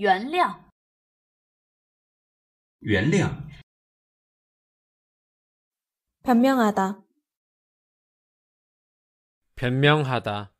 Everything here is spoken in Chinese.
原谅，原谅，辩明하 다， 辩明하 다。